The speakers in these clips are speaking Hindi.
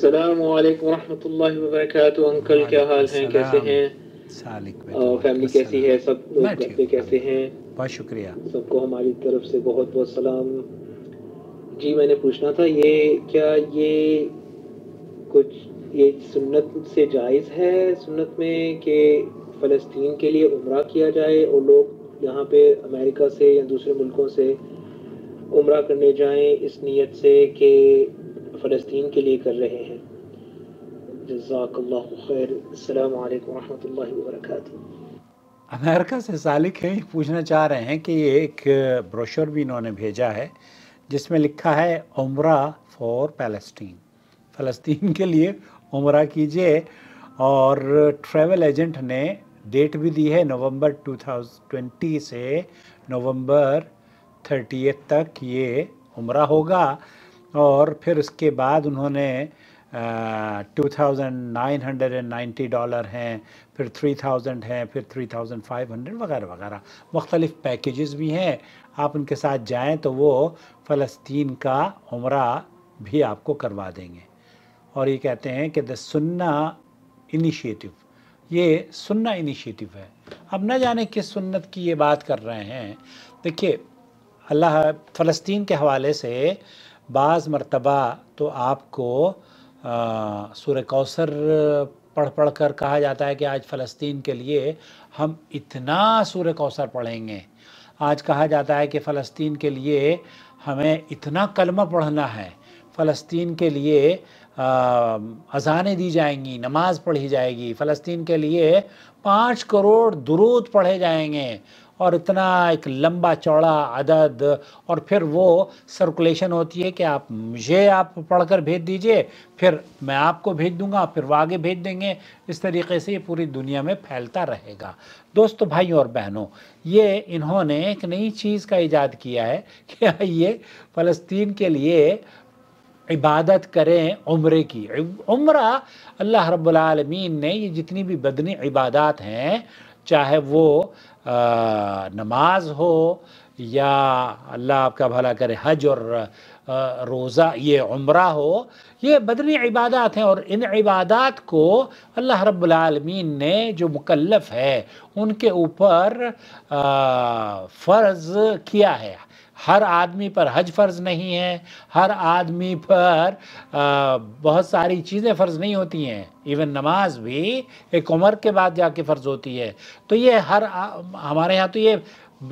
अस्सलाम रहमत वबरक अंकल क्या हाल हैं कैसे हैं फैमिली कैसी है सब लोग घर कैसे हैं बहुत शुक्रिया सबको हमारी तरफ से बहुत बहुत सलाम जी मैंने पूछना था ये क्या ये कुछ ये सुन्नत से जायज़ है सुन्नत में कि फ़लस्तीन के लिए उम्र किया जाए और लोग यहाँ पे अमेरिका से या दूसरे मुल्कों से उम्र करने जाएं इस नीयत से कि फ़लस्तीन के लिए कर रहे हैं अमेरिका से सालिक हैं पूछना चाह रहे हैं कि ये एक ब्रोशर भी इन्होंने भेजा है जिसमें लिखा है उम्र फॉर पैलेस्टीन फ़लस्तीन के लिए उम्र कीजिए और ट्रैवल एजेंट ने डेट भी दी है नवंबर 2020 से नवंबर 30 तक ये उम्र होगा और फिर उसके बाद उन्होंने two thousand nine hundred and ninety dollar हैं फिर थ्री थाउजेंड हैं फिर थ्री थाउजेंड फाइव हंड्रेड वगैरह वगैरह मुख्तलिफ़ पैकेज़ भी हैं आप उनके साथ जाएँ तो वो फ़लस्तीन का उम्र भी आपको करवा देंगे और ये कहते हैं कि द सुन्ना इनिशिएटिव ये सुन्ना इनिशिएटिव है अब ना जाने किस सुन्नत की ये बात कर रहे हैं देखिए अल्लाह फ़लस्तीन के हवाले से बाज़ मरतबा तो आपको सुर कौसर पढ़ पढ़ कर कहा जाता है कि आज फ़लस्तीन के लिए हम इतना सुर कौसर पढ़ेंगे आज कहा जाता है कि फ़लस्तीन के लिए हमें इतना कलमा पढ़ना है फ़लस्तीन के लिए अजानें दी जाएंगी नमाज़ पढ़ी जाएगी फ़लस्तीन के लिए पाँच करोड़ दुरूद पढ़े जाएंगे और इतना एक लंबा चौड़ा अदद और फिर वो सर्कुलेशन होती है कि आप मुझे आप पढ़कर भेज दीजिए फिर मैं आपको भेज दूंगा फिर वो आगे भेज देंगे इस तरीके से ये पूरी दुनिया में फैलता रहेगा दोस्तों भाई और बहनों ये इन्होंने एक नई चीज़ का ईजाद किया है कि ये फ़लस्तीन के लिए इबादत करें उम्र की उम्र अल्लाह रब्बुल आलमीन ने ये जितनी भी बदनी इबादत हैं चाहे वो नमाज हो या अल्लाह आपका भला करे हज और रोज़ा ये उम्र हो ये बदनी इबादत हैं और इन इबादत को अल्लाह रबालमीन ने जो मुकलफ़ है उनके ऊपर फ़र्ज़ किया है हर आदमी पर हज फ़र्ज़ नहीं है हर आदमी पर आ, बहुत सारी चीज़ें फ़र्ज़ नहीं होती हैं इवन नमाज भी एक उम्र के बाद जाके फ़र्ज़ होती है तो ये हर आ, हमारे यहाँ तो ये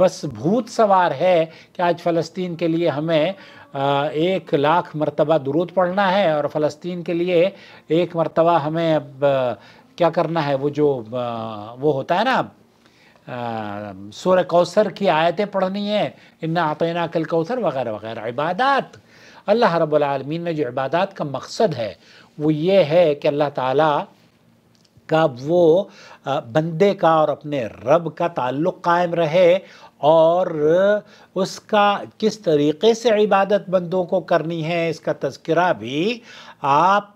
बस भूत सवार है कि आज फ़लस्तीन के लिए हमें एक लाख मरतबा दुरूद पढ़ना है और फ़लस्तीन के लिए एक मरतबा हमें अब क्या करना है वो जो वो होता है ना सूर कौसर की आयतें पढ़नी है इन्ना आतना कल कौसर वगैरह वगैरह इबादत अल्लाह रबालमीन में जो इबादत का मकसद है वो ये है कि अल्लाह ताला का वो बंदे का और अपने रब का ताल्लुक़ कायम रहे और उसका किस तरीके से इबादत बंदों को करनी है इसका तस्करा भी आप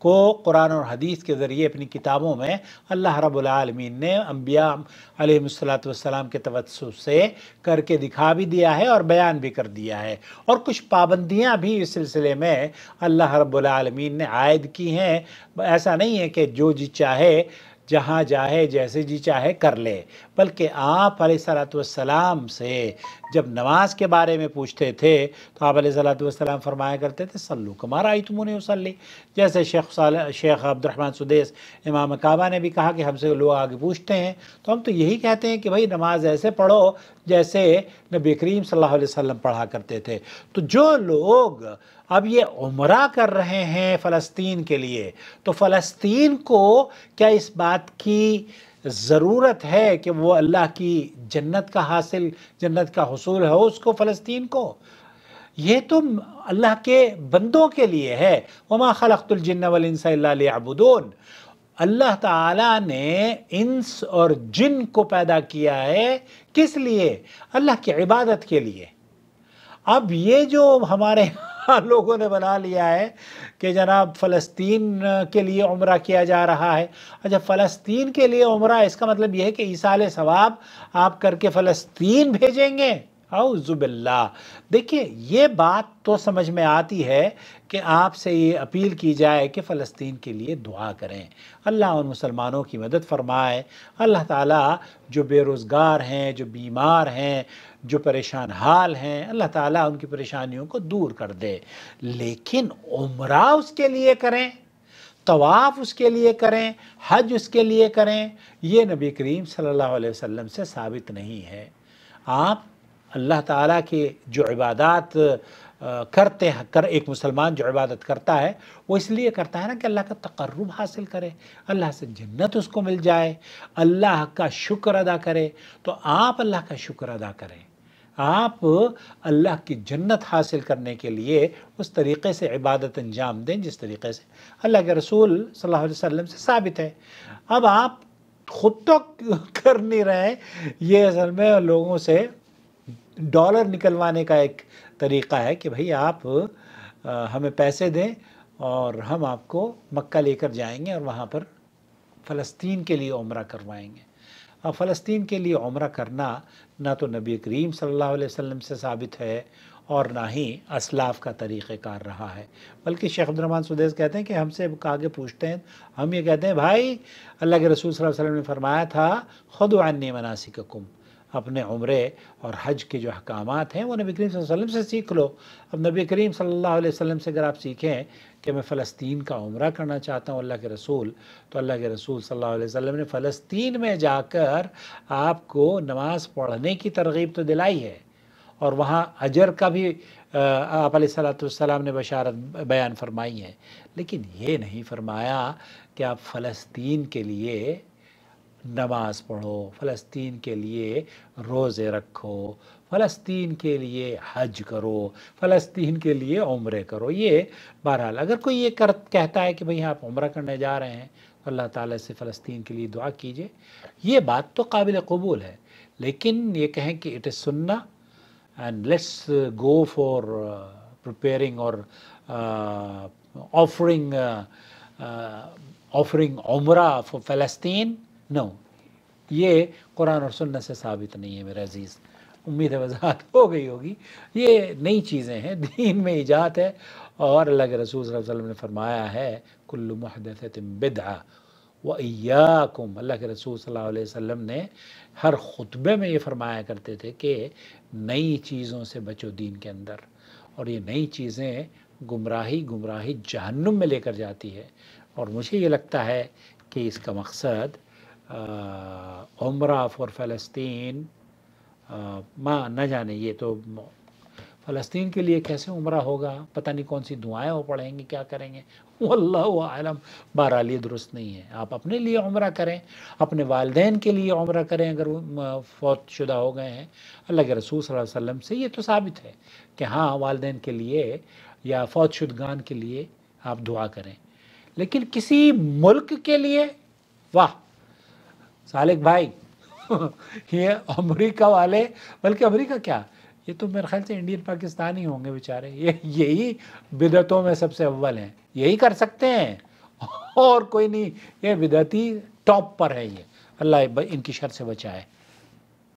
को कुरान और हदीस के ज़रिए अपनी किताबों में अल्लाह रबालमीन ने अम्बिया वसलाम के तवसु से करके दिखा भी दिया है और बयान भी कर दिया है और कुछ पाबंदियां भी इस सिलसिले में अल्लाह रबालमीन ने आयद की हैं ऐसा नहीं है कि जो जी चाहे जहाँ जाए जैसे जी चाहे कर ले बल्कि आप सलाम से जब नमाज के बारे में पूछते थे तो आप सलाम फरमाया करते थे सल्लू कमारा आई तुमने वसली जैसे शेख शेख अब्दुलरहमान सुदेश इमाम काबा ने भी कहा कि हमसे लोग आगे पूछते हैं तो हम तो यही कहते हैं कि भाई नमाज ऐसे पढ़ो जैसे नबी करीम सल्लल्लाहु अलैहि वसल्लम पढ़ा करते थे तो जो लोग अब ये उम्र कर रहे हैं फ़लस्तीन के लिए तो फ़लस्तीन को क्या इस बात की ज़रूरत है कि वो अल्लाह की जन्नत का हासिल जन्नत का हसूल हो उसको फ़लस्तीन को ये तो अल्लाह के बंदों के लिए है वमा खलतुलजन्न वलिनसाबुदून अल्लाह ताला ने इंस और जिन को पैदा किया है किस लिए अल्लाह की इबादत के लिए अब ये जो हमारे लोगों ने बना लिया है कि जनाब फ़लस्तीन के लिए उम्र किया जा रहा है अच्छा फ़लस्तीन के लिए उम्र इसका मतलब यह है कि ईसाल सवाब आप करके फ़लस्तीन भेजेंगे हाउजुबिल्ला देखिए ये बात तो समझ में आती है कि आपसे ये अपील की जाए कि फ़लस्तीन के लिए दुआ करें अल्लाह उन मुसलमानों की मदद फरमाए अल्लाह ताला जो बेरोज़गार हैं जो बीमार हैं जो परेशान हाल हैं अल्लाह ताला उनकी परेशानियों को दूर कर दे लेकिन उम्रा उसके लिए करें तवाफ़ उसके लिए करें हज उसके लिए करें ये नबी करीम सल्लल्लाहु अलैहि वसल्लम से साबित नहीं है आप अल्लाह ताला के जो इबादत करते हैं कर एक मुसलमान जो इबादत करता है वो इसलिए करता है ना कि अल्लाह का तकर्रब हासिल करे अल्लाह से जन्नत उसको मिल जाए अल्लाह का शुक्र अदा करे तो आप अल्लाह का शुक्र अदा करें आप अल्लाह की जन्नत हासिल करने के लिए उस तरीके से इबादत अंजाम दें जिस तरीके से अल्लाह के रसूल सल्लल्लाहु अलैहि वसल्लम से साबित है अब आप खुद तो कर नहीं रहे ये असल में लोगों से डॉलर निकलवाने का एक तरीका है कि भाई आप हमें पैसे दें और हम आपको मक्का लेकर जाएंगे और वहाँ पर फ़लस्तीन के लिए उम्र करवाएंगे अब फ़लस्तीन के लिए उम्र करना ना तो नबी करीम सल्लल्लाहु अलैहि वसल्लम से साबित है और ना ही असलाफ का तरीक़ार रहा है बल्कि शेख अब्दुलरमान सुदेस कहते हैं कि हमसे आगे पूछते हैं हम ये कहते हैं भाई अल्लाह के रसूल वसल्लम ने फरमाया था ख़ुद आन्य मनासिक कुम अपने उम्र और हज के जो अहकाम हैं वो नबी करीम वसल्लम से सीख लो अब नबी करीम सल्लल्लाहु अलैहि वसल्लम से अगर आप सीखें कि मैं फ़लस्तीन का उम्र करना चाहता हूँ अल्लाह के रसूल तो अल्लाह के रसूल सल्लल्लाहु अलैहि वसल्लम ने फ़लस्तीन में जाकर आपको नमाज़ पढ़ने की तरगीब तो दिलाई है और वहाँ अजर का भी आप सलाम ने बशारत बयान फरमाई है लेकिन ये नहीं फरमाया कि आप फ़लस्तीन के लिए नमाज पढ़ो फ़लस्तीन के लिए रोज़े रखो फ़लस्तीन के लिए हज करो फ़लस्तीन के लिए उम्र करो ये बहरहाल अगर कोई ये कर कहता है कि भाई आप उम्र करने जा रहे हैं तो अल्लाह ताला से फ़लस्तीन के लिए दुआ कीजिए ये बात तो काबिल कबूल है लेकिन ये कहें कि इट इज़ सुन्ना and let's go for preparing और ऑफरिंग ऑफरिंग उम्र फॉर फ़लस्तीन नो ये कुरान और सुन्नत से साबित नहीं है मेरा अजीज़ उम्मीद है वजाहत हो गई होगी ये नई चीज़ें हैं दीन में ईजाद है और अल्लाह के रसूल वसल्लम ने फरमाया है कुल्लु महदत बिदा व अयाकुम अल्लाह के रसूल सल्लल्लाहु अलैहि वसल्लम ने हर खुतबे में ये फरमाया करते थे कि नई चीज़ों से बचो दीन के अंदर और ये नई चीज़ें गुमराही गुमराही जहन्नुम में लेकर जाती है और मुझे ये लगता है कि इसका मकसद उम्र फॉर फ़लस्तीन माँ न जाने ये तो फ़लस्तीन के लिए कैसे उम्र होगा पता नहीं कौन सी दुआएं वो पढ़ेंगे क्या करेंगे वल्ला आलम बहरहाल ये दुरुस्त नहीं है आप अपने लिए उम्र करें अपने वालदेन के लिए उम्र करें अगर वो फौत शुदा हो गए हैं अल्लाह के रसूल वसम से ये तो साबित है कि हाँ वालदे के लिए या फौत शुदगान के लिए आप दुआ करें लेकिन किसी मुल्क के लिए वाह सालिक भाई ये अमेरिका वाले बल्कि अमेरिका क्या ये तो मेरे ख्याल से इंडियन ही होंगे बेचारे ये यही बिदतों में सबसे अव्वल हैं यही कर सकते हैं और कोई नहीं ये बिदती टॉप पर है ये अल्लाह इनकी शर से बचाए